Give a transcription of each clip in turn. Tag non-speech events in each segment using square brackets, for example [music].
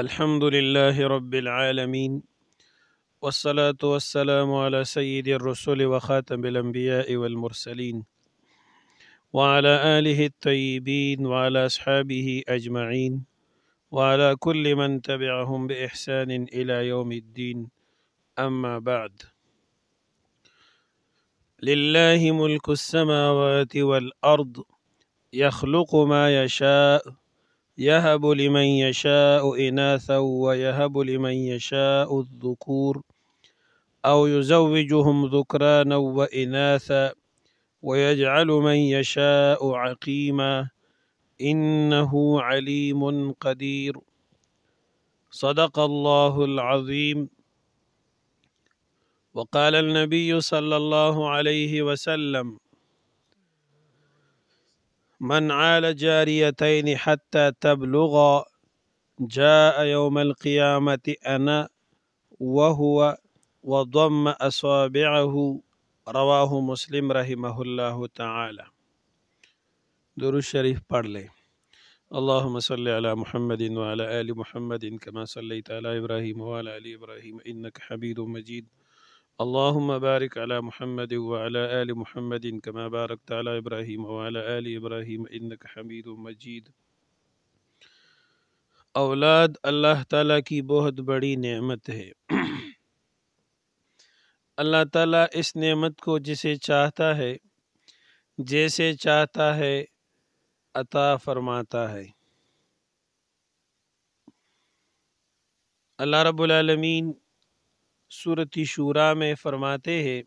الحمد لله رب العالمين والصلاة والسلام على سيد الرسل وخاتم الأنبياء والمرسلين وعلى آله الطيبين وعلى أصحابه أجمعين وعلى كل من تبعهم بإحسان إلى يوم الدين أما بعد لله ملك السماوات والأرض يخلق ما يشاء يهب لمن يشاء إناثا ويهب لمن يشاء الذكور أو يزوجهم ذكرانا وإناثا ويجعل من يشاء عقيما إنه عليم قدير صدق الله العظيم وقال النبي صلى الله عليه وسلم من عال جاريتين حتى تبلغا جاء يوم القيامة أنا وهو وضم أصابعه رواه مسلم رحمه الله تعالى درو الشريف پڑھ اللهم صل على محمد وعلى آل محمد كما صليت على إبراهيم وعلى آل إبراهيم إنك حميد مجيد اللهم بارك على محمد وعلى آل محمد كما باركت على إبراهيم وعلى آل إبراهيم إنك حميد مجيد اولاد اللہ تعالیٰ کی بہت بڑی نعمت ہے اللہ تعالیٰ اس نعمت کو جسے چاہتا ہے جیسے چاہتا ہے عطا فرماتا ہے اللہ رب العالمین صورت شورا میں فرماتے ہیں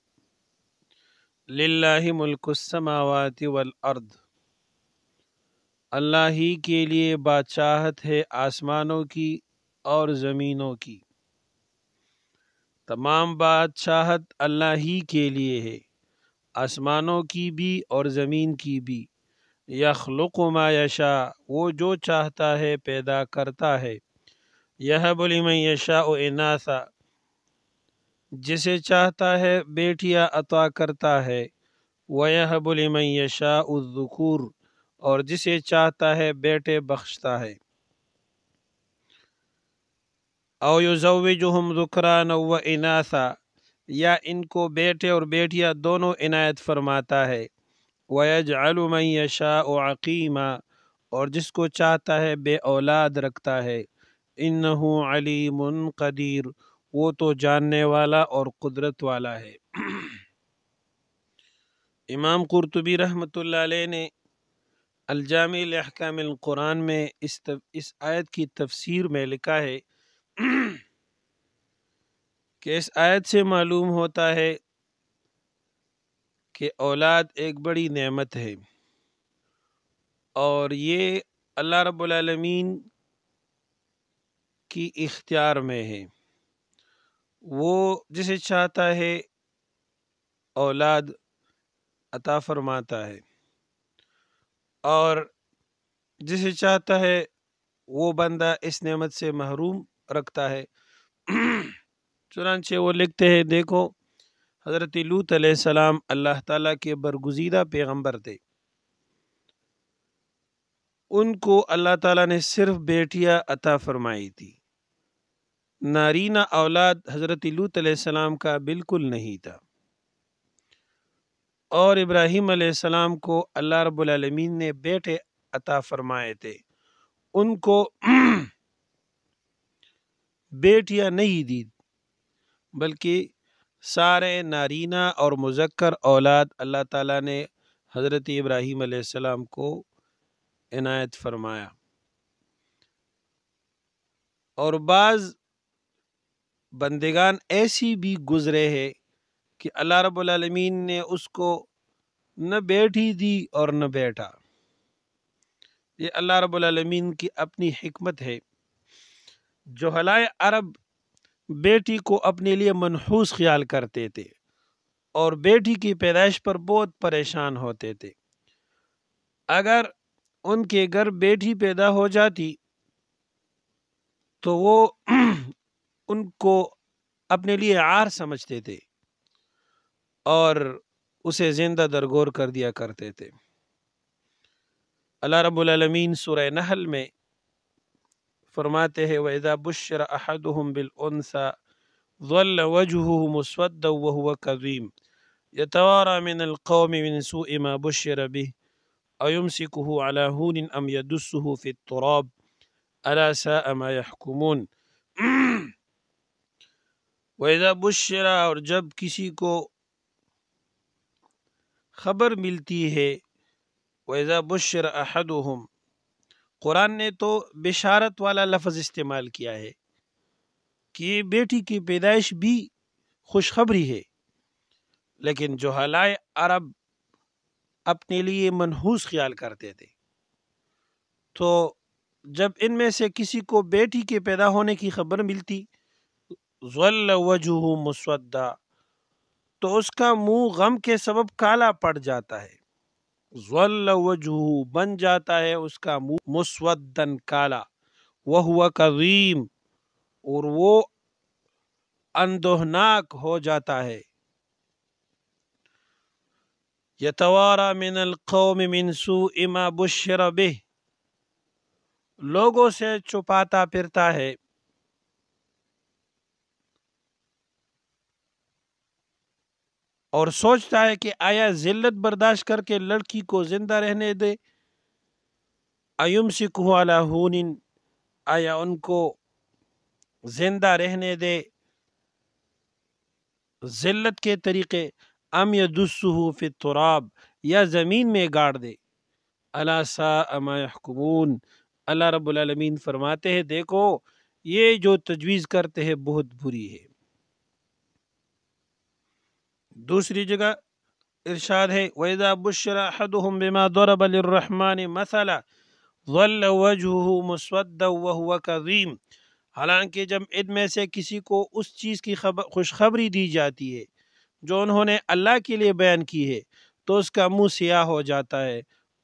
للہ ملک السماوات والارض اللہ ہی کے لیے بادشاہت ہے آسمانوں کی اور زمینوں کی تمام بادشاہت اللہ ہی کے لیے ہے آسمانوں کی بھی اور زمین کی بھی یخلق ما یشا وہ جو چاہتا ہے پیدا کرتا ہے یہ بلی یشا و اناسا جسے چاہتا ہے بیٹیا عطا کرتا ہے ویہب الم شاہ و اور جسے چاہتا ہے بیٹے بخشتا ہے او یزوجہم ذکران و اناسا یا ان کو بیٹے اور بیٹیا دونوں عنایت فرماتا ہے ویج علوم شاہ و عقیمہ اور جس کو چاہتا ہے بے اولاد رکھتا ہے انہو علیم علی من قدیر وہ تو جاننے والا اور قدرت والا ہے امام قرطبی رحمۃ اللہ علیہ نے الجامع الاحکام القرآن میں اس اس آیت کی تفسیر میں لکھا ہے کہ اس آیت سے معلوم ہوتا ہے کہ اولاد ایک بڑی نعمت ہے اور یہ اللہ رب العالمین کی اختیار میں ہے وہ جسے چاہتا ہے اولاد عطا فرماتا ہے اور جسے چاہتا ہے وہ بندہ اس نعمت سے محروم رکھتا ہے [clears throat] چنانچہ وہ لکھتے ہیں دیکھو حضرت لوت علیہ السلام اللہ تعالیٰ کے برگزیدہ پیغمبر تھے ان کو اللہ تعالیٰ نے صرف بیٹیا عطا فرمائی تھی نارینہ اولاد حضرت لوت علیہ السلام کا بالکل نہیں تھا اور ابراہیم علیہ السلام کو اللہ رب العالمین نے بیٹے عطا فرمائے تھے ان کو [clears throat] بیٹیاں نہیں دی بلکہ سارے نارینہ اور مذکر اولاد اللہ تعالیٰ نے حضرت ابراہیم علیہ السلام کو عنایت فرمایا اور بعض بندگان ایسی بھی گزرے ہے کہ اللہ رب العالمین نے اس کو نہ بیٹھی دی اور نہ بیٹھا یہ اللہ رب العالمین کی اپنی حکمت ہے جو حلائے عرب بیٹی کو اپنے لیے منحوس خیال کرتے تھے اور بیٹی کی پیدائش پر بہت پریشان ہوتے تھے اگر ان کے گھر بیٹی پیدا ہو جاتی تو وہ ان کو اپنے لیے آر سمجھتے تھے اور اسے زندہ درگور کر دیا کرتے تھے اللہ رب العالمین سورہ نحل میں فرماتے ہیں وَإِذَا بُشِّرَ أَحَدُهُمْ بِالْأُنْثَى ظَلَّ وَجْهُهُ مُسْوَدَّ وَهُوَ قَذِيمٌ يتوارى من القوم من سوء ما بشر به أيمسكه على هون أم يدسه في التراب ألا ساء ما يحكمون ویزا بشرا اور جب کسی کو خبر ملتی ہے ویزا احد قرآن نے تو بشارت والا لفظ استعمال کیا ہے کہ بیٹی کی پیدائش بھی خوشخبری ہے لیکن جو جوہلائے عرب اپنے لیے منحوس خیال کرتے تھے تو جب ان میں سے کسی کو بیٹی کے پیدا ہونے کی خبر ملتی ظل وجوہ مسودہ تو اس کا منہ غم کے سبب کالا پڑ جاتا ہے ظل وجوہ بن جاتا ہے اس کا منہ مسودن کالا وہ کریم اور وہ اندوہناک ہو جاتا ہے یتوارا من القوم من سوء ما بشر به لوگوں سے چھپاتا پھرتا ہے اور سوچتا ہے کہ آیا ذلت برداشت کر کے لڑکی کو زندہ رہنے دے ایم سکھو والا ہن آیا ان کو زندہ رہنے دے ذلت کے طریقے ام یا دسو تراب یا زمین میں گاڑ دے اللہ سا اما حکمون اللہ رب العالمین فرماتے ہیں دیکھو یہ جو تجویز کرتے ہیں بہت بری ہے دوسری جگہ ارشاد ہے وَإِذَا بُشِّرَ أَحَدُهُمْ بِمَا ضَرَبَ لِلرَّحْمَانِ مَثَلَ ظَلَّ وَجْهُهُ مُسْوَدَّ وَهُوَ قَذِيم حالانکہ جب ان میں سے کسی کو اس چیز کی خوشخبری دی جاتی ہے جو انہوں نے اللہ کے لیے بیان کی ہے تو اس کا منہ سیاہ ہو جاتا ہے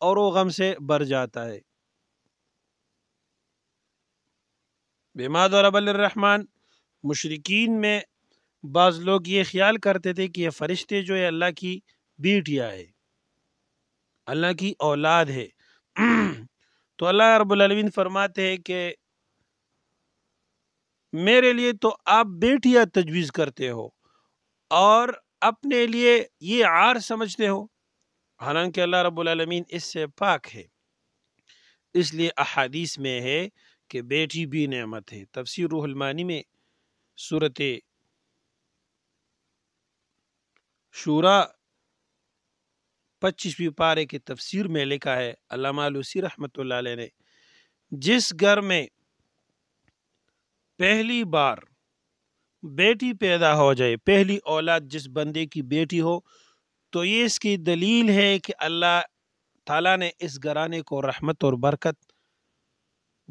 اور وہ غم سے بر جاتا ہے بِمَا ضَرَبَ لِلرَّحْمَانِ مشرقین میں بعض لوگ یہ خیال کرتے تھے کہ یہ فرشتے جو ہے اللہ کی بیٹیا ہے اللہ کی اولاد ہے تو اللہ رب العالمین فرماتے ہیں کہ میرے لیے تو آپ بیٹیاں تجویز کرتے ہو اور اپنے لیے یہ عار سمجھتے ہو حالانکہ اللہ رب العالمین اس سے پاک ہے اس لیے احادیث میں ہے کہ بیٹی بھی نعمت ہے تفسیر روح المانی میں صورت شور پچیسویں پارے کے تفسیر میں لکھا ہے علامہ لوسی رحمۃ اللہ علیہ نے جس گھر میں پہلی بار بیٹی پیدا ہو جائے پہلی اولاد جس بندے کی بیٹی ہو تو یہ اس کی دلیل ہے کہ اللہ تعالیٰ نے اس گرانے کو رحمت اور برکت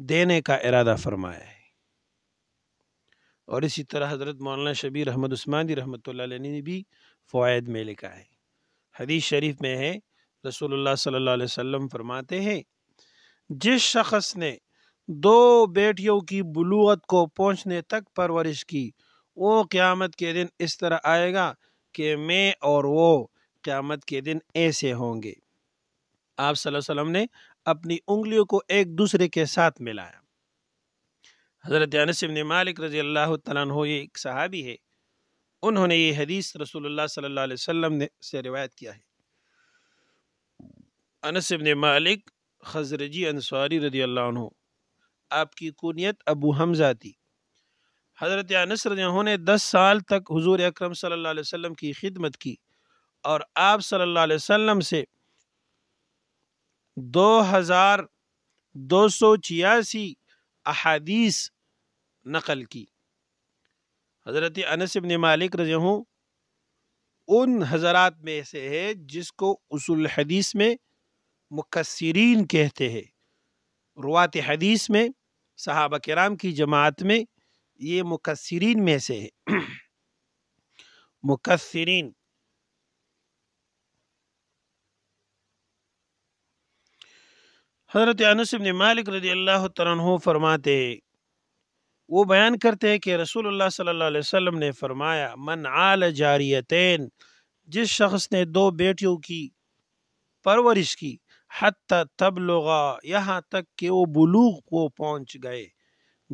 دینے کا ارادہ فرمایا ہے اور اسی طرح حضرت مولانا شبیر احمد عثمانی رحمۃ اللہ علیہ نے بھی فوائد میں لکھا ہے حدیث شریف میں ہے رسول اللہ صلی اللہ علیہ وسلم فرماتے ہیں جس شخص نے دو بیٹیوں کی بلوغت کو پہنچنے تک پرورش کی وہ قیامت کے دن اس طرح آئے گا کہ میں اور وہ قیامت کے دن ایسے ہوں گے آپ صلی اللہ علیہ وسلم نے اپنی انگلیوں کو ایک دوسرے کے ساتھ ملایا حضرت مالک رضی اللہ تعالیٰ یہ ایک صحابی ہے انہوں نے یہ حدیث رسول اللہ صلی اللہ علیہ وسلم نے سے روایت کیا ہے انس ابن مالک خزرجی انصاری رضی اللہ عنہ آپ کی کونیت ابو حمزہ تھی حضرت انس اللہ عنہ نے دس سال تک حضور اکرم صلی اللہ علیہ وسلم کی خدمت کی اور آپ صلی اللہ علیہ وسلم سے دو ہزار دو سو چھیاسی احادیث نقل کی حضرت انس ابن مالک رضی ہوں ان حضرات میں سے ہے جس کو اصول حدیث میں مکسرین کہتے ہیں روات حدیث میں صحابہ کرام کی جماعت میں یہ مکسرین میں سے ہے [clears throat] مکسرین حضرت انس مالک رضی اللہ عنہ فرماتے ہیں وہ بیان کرتے ہیں کہ رسول اللہ صلی اللہ علیہ وسلم نے فرمایا من عال جاریتین جس شخص نے دو بیٹیوں کی پرورش کی حتی تبلغا یہاں تک کہ وہ بلوغ کو پہنچ گئے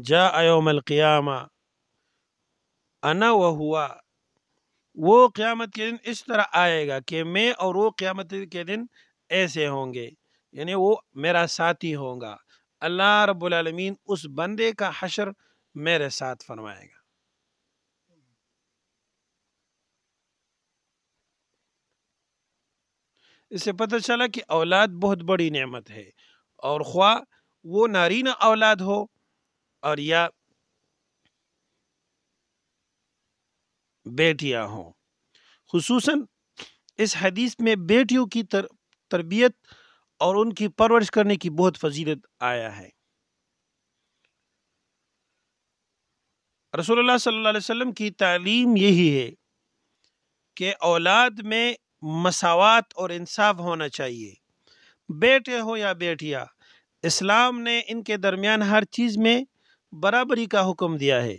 جا القیامہ انا و ہوا وہ قیامت کے دن اس طرح آئے گا کہ میں اور وہ قیامت کے دن ایسے ہوں گے یعنی وہ میرا ساتھی ہوں گا اللہ رب العالمین اس بندے کا حشر میرے ساتھ فرمائے گا اسے پتہ چلا کہ اولاد بہت بڑی نعمت ہے اور خواہ وہ نارین اولاد ہو اور یا بیٹیاں ہوں خصوصاً اس حدیث میں بیٹیوں کی تربیت اور ان کی پرورش کرنے کی بہت فضیلت آیا ہے رسول اللہ صلی اللہ علیہ وسلم کی تعلیم یہی ہے کہ اولاد میں مساوات اور انصاف ہونا چاہیے بیٹے ہو یا بیٹیا اسلام نے ان کے درمیان ہر چیز میں برابری کا حکم دیا ہے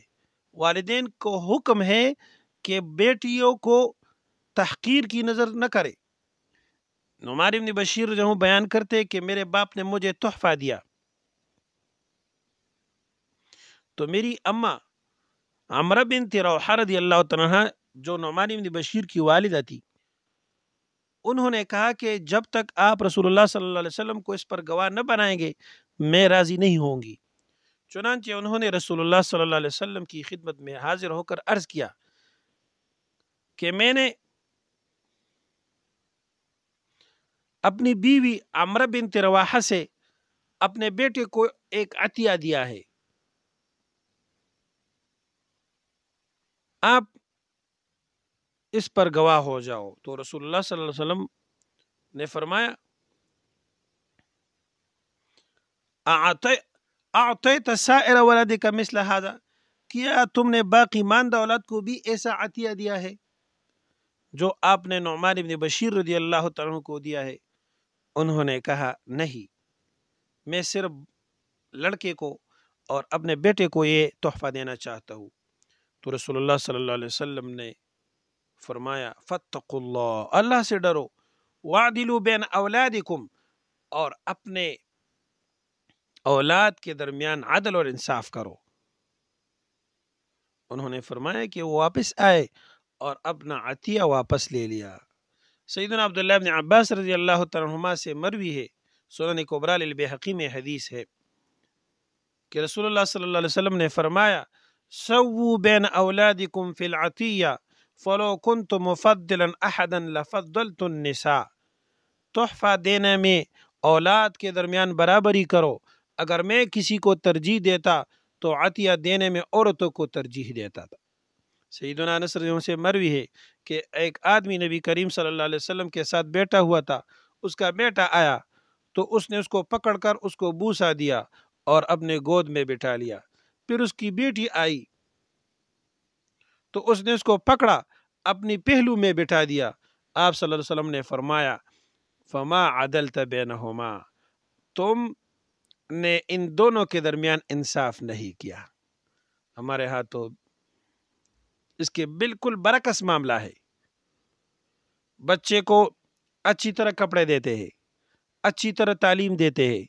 والدین کو حکم ہے کہ بیٹیوں کو تحقیر کی نظر نہ کرے نمار ابن بشیر جہوں بیان کرتے کہ میرے باپ نے مجھے تحفہ دیا تو میری اماں عمرہ بن روحہ رضی اللہ تعالیٰ جو نعمان بن بشیر کی والدہ تھی انہوں نے کہا کہ جب تک آپ رسول اللہ صلی اللہ علیہ وسلم کو اس پر گواہ نہ بنائیں گے میں راضی نہیں ہوں گی چنانچہ انہوں نے رسول اللہ صلی اللہ علیہ وسلم کی خدمت میں حاضر ہو کر عرض کیا کہ میں نے اپنی بیوی عمر بن ترواہ سے اپنے بیٹے کو ایک عطیہ دیا ہے آپ اس پر گواہ ہو جاؤ تو رسول اللہ صلی اللہ علیہ وسلم نے فرمایا مثل هذا کیا تم نے باقی مان دولت کو بھی ایسا عطیہ دیا ہے جو آپ نے نعمان ابن بشیر رضی اللہ کو دیا ہے انہوں نے کہا نہیں میں صرف لڑکے کو اور اپنے بیٹے کو یہ تحفہ دینا چاہتا ہوں تو رسول اللہ صلی اللہ علیہ وسلم نے فرمایا فتق اللہ اللہ سے ڈرو بین اولادکم اور اپنے اولاد کے درمیان عدل اور انصاف کرو انہوں نے فرمایا کہ وہ واپس آئے اور اپنا عطیہ واپس لے لیا سیدنا عبداللہ بن عباس رضی اللہ تعالیم سے مروی ہے کبرال البحقی میں حدیث ہے کہ رسول اللہ صلی اللہ علیہ وسلم نے فرمایا سو بین فی العطیہ فلو احدا لفضلت النساء تحفہ دینے میں اولاد کے درمیان برابری کرو اگر میں کسی کو ترجیح دیتا تو عطیہ دینے میں عورتوں کو ترجیح دیتا تھا سیدنا نصر سے مروی ہے کہ ایک آدمی نبی کریم صلی اللہ علیہ وسلم کے ساتھ بیٹا ہوا تھا اس کا بیٹا آیا تو اس نے اس کو پکڑ کر اس کو بوسا دیا اور اپنے گود میں بٹھا لیا پھر اس کی بیٹی آئی تو اس نے اس کو پکڑا اپنی پہلو میں بٹھا دیا آپ صلی اللہ علیہ وسلم نے فرمایا فما عدل بینہما تم نے ان دونوں کے درمیان انصاف نہیں کیا ہمارے ہاں تو اس کے بالکل برکس معاملہ ہے بچے کو اچھی طرح کپڑے دیتے ہیں اچھی طرح تعلیم دیتے ہیں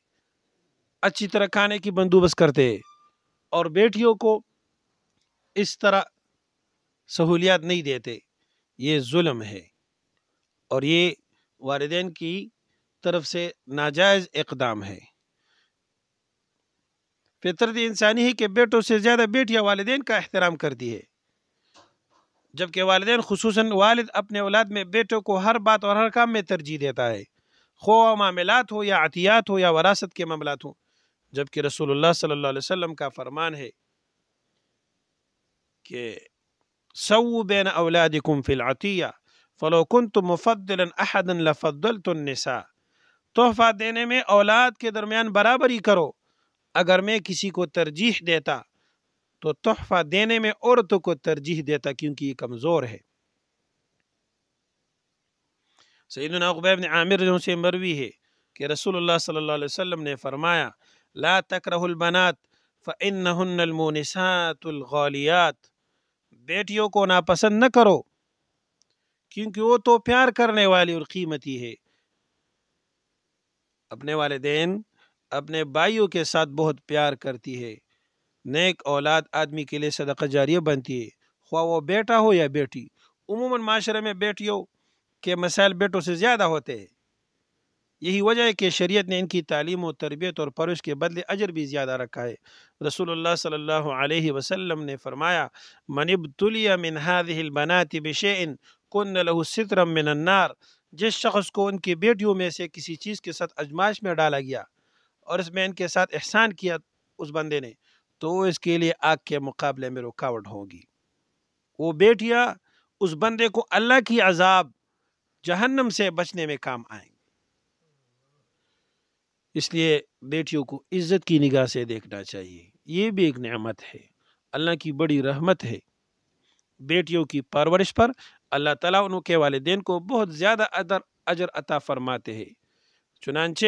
اچھی طرح کھانے کی بندوبست کرتے ہیں اور بیٹیوں کو اس طرح سہولیات نہیں دیتے یہ ظلم ہے اور یہ والدین کی طرف سے ناجائز اقدام ہے فطرت انسانی کہ بیٹوں سے زیادہ بیٹیاں والدین کا احترام کرتی ہے جبکہ والدین خصوصاً والد اپنے اولاد میں بیٹوں کو ہر بات اور ہر کام میں ترجیح دیتا ہے خواہ معاملات ہو یا عطیات ہو یا وراثت کے معاملات ہوں جبکہ رسول اللہ صلی اللہ علیہ وسلم کا فرمان ہے کہ سو بین اولادکم فی العطیہ فلو کنتم مفضلا احدا لفضلت النساء تحفہ دینے میں اولاد کے درمیان برابری کرو اگر میں کسی کو ترجیح دیتا تو تحفہ دینے میں عورت کو ترجیح دیتا کیونکہ یہ کمزور ہے سیدنا عقبہ بن عامر جن سے مروی ہے کہ رسول اللہ صلی اللہ علیہ وسلم نے فرمایا لا تکرہ البنات فإنہن المونسات الغالیات بیٹیوں کو ناپسند نہ کرو کیونکہ وہ تو پیار کرنے والی اور قیمتی ہے اپنے والدین اپنے بھائیوں کے ساتھ بہت پیار کرتی ہے نیک اولاد آدمی کے لیے صدقہ جاریہ بنتی ہے خواہ وہ بیٹا ہو یا بیٹی عموماً معاشرے میں بیٹیوں کے مسائل بیٹوں سے زیادہ ہوتے ہیں یہی وجہ ہے کہ شریعت نے ان کی تعلیم و تربیت اور پروش کے بدلے اجر بھی زیادہ رکھا ہے رسول اللہ صلی اللہ علیہ وسلم نے فرمایا منب تلیہ بشئن کن له من النار جس شخص کو ان کی بیٹیوں میں سے کسی چیز کے ساتھ اجماش میں ڈالا گیا اور اس میں ان کے ساتھ احسان کیا اس بندے نے تو اس کے لیے آگ کے مقابلے میں رکاوٹ ہوگی وہ بیٹیاں اس بندے کو اللہ کی عذاب جہنم سے بچنے میں کام آئیں گے اس لیے بیٹیوں کو عزت کی نگاہ سے دیکھنا چاہیے یہ بھی ایک نعمت ہے اللہ کی بڑی رحمت ہے بیٹیوں کی پرورش پر اللہ تعالیٰ ان کے والدین کو بہت زیادہ ادر اجر عطا فرماتے ہیں چنانچہ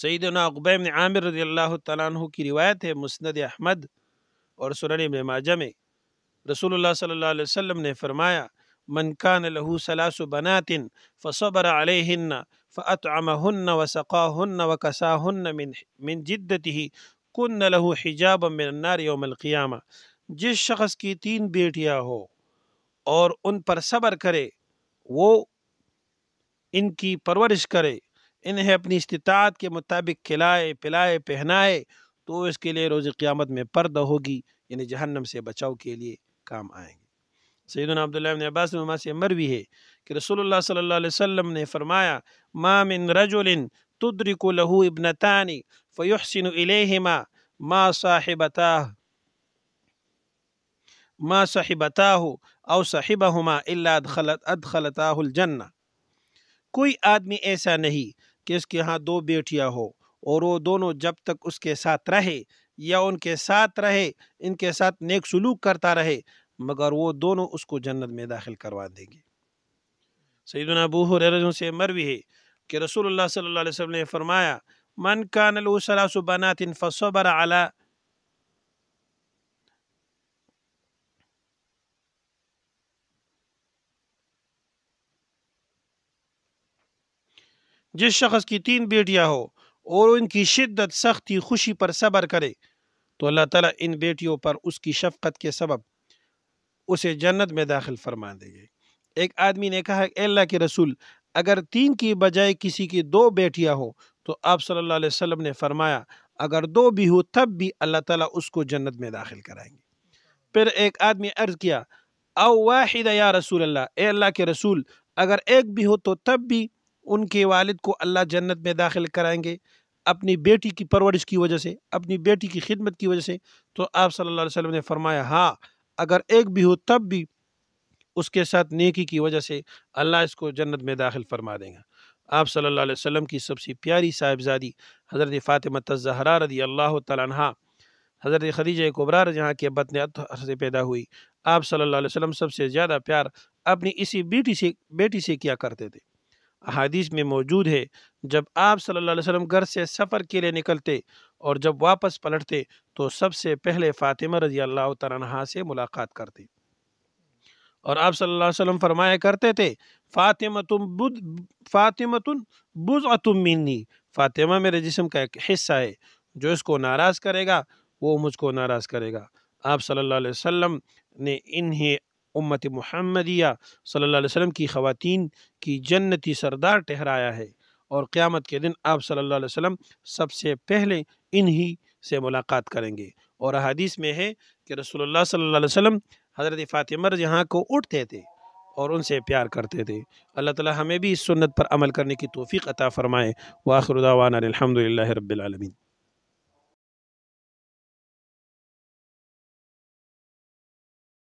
سعید الاقب عامر رضی اللہ تعالیٰ عنہ کی روایت ہے مسند احمد اور ابن ماجہ میں رسول اللہ صلی اللہ علیہ وسلم نے فرمایا من لہو له و بناطن فصبر عليهن فأطعمهن وسقاهن ہن و ثقاء ہن من من جدتی کن نلو حجاب و منار یوملقیامہ جس شخص کی تین بیٹیاں ہو اور ان پر صبر کرے وہ ان کی پرورش کرے انہیں اپنی استطاعت کے مطابق کھلائے پلائے پہنائے تو اس کے لیے روز قیامت میں پردہ ہوگی یعنی جہنم سے بچاؤ کے لیے کام آئیں گے سیدنا عبداللہ ابن عباس نے سے امر بھی ہے کہ رسول اللہ صلی اللہ علیہ وسلم نے فرمایا ما من رجل تدرک لہو ابنتانی فیحسن الیہما ما صاحبتاہ ما صاحبتاہ او صاحبہما الا ادخلت ادخلتاہ الجنہ کوئی آدمی ایسا نہیں کہ اس کے ہاں دو بیٹیاں ہو اور وہ دونوں جب تک اس کے ساتھ رہے یا ان کے ساتھ رہے ان کے ساتھ نیک سلوک کرتا رہے مگر وہ دونوں اس کو جنت میں داخل کروا دے گی سیدنا ابو ر سے مروی ہے کہ رسول اللہ صلی اللہ علیہ وسلم نے فرمایا من کان بنات فصبر على جس شخص کی تین بیٹیاں ہو اور ان کی شدت سختی خوشی پر صبر کرے تو اللہ تعالیٰ ان بیٹیوں پر اس کی شفقت کے سبب اسے جنت میں داخل فرما دیں گے ایک آدمی نے کہا اے اللہ کے رسول اگر تین کی بجائے کسی کی دو بیٹیاں ہوں تو آپ صلی اللہ علیہ وسلم نے فرمایا اگر دو بھی ہو تب بھی اللہ تعالیٰ اس کو جنت میں داخل کرائیں گے پھر ایک آدمی عرض کیا او واحد یا رسول اللہ اے اللہ کے رسول اگر ایک بھی ہو تو تب بھی ان کے والد کو اللہ جنت میں داخل کرائیں گے اپنی بیٹی کی پرورش کی وجہ سے اپنی بیٹی کی خدمت کی وجہ سے تو آپ صلی اللہ علیہ وسلم نے فرمایا ہاں اگر ایک بھی ہو تب بھی اس کے ساتھ نیکی کی وجہ سے اللہ اس کو جنت میں داخل فرما دیں گا آپ صلی اللہ علیہ وسلم کی سب سے پیاری صاحبزادی حضرت فاطمہ رضی اللہ تعالیٰ عنہ حضرت خدیجہ کوبرار جہاں کے بدن سے پیدا ہوئی آپ صلی اللہ علیہ وسلم سب سے زیادہ پیار اپنی اسی بیٹی سے بیٹی سے کیا کرتے تھے احادیث میں موجود ہے جب آپ صلی اللہ علیہ وسلم گھر سے سفر کے لیے نکلتے اور جب واپس پلٹتے تو سب سے پہلے فاطمہ رضی اللہ تعالیٰ سے ملاقات کرتے اور آپ صلی اللہ علیہ وسلم فرمایا کرتے تھے فاطمہ تم بدھ منی فاطمہ میرے جسم کا ایک حصہ ہے جو اس کو ناراض کرے گا وہ مجھ کو ناراض کرے گا آپ صلی اللہ علیہ وسلم نے انہیں امت محمدیہ صلی اللہ علیہ وسلم کی خواتین کی جنتی سردار ٹہرایا ہے اور قیامت کے دن آپ صلی اللہ علیہ وسلم سب سے پہلے انہی سے ملاقات کریں گے اور احادیث میں ہے کہ رسول اللہ صلی اللہ علیہ وسلم حضرت فاطمہ جہاں کو اٹھتے تھے اور ان سے پیار کرتے تھے اللہ تعالی ہمیں بھی اس سنت پر عمل کرنے کی توفیق عطا فرمائے واخر دعوانا الحمد للہ رب العالمین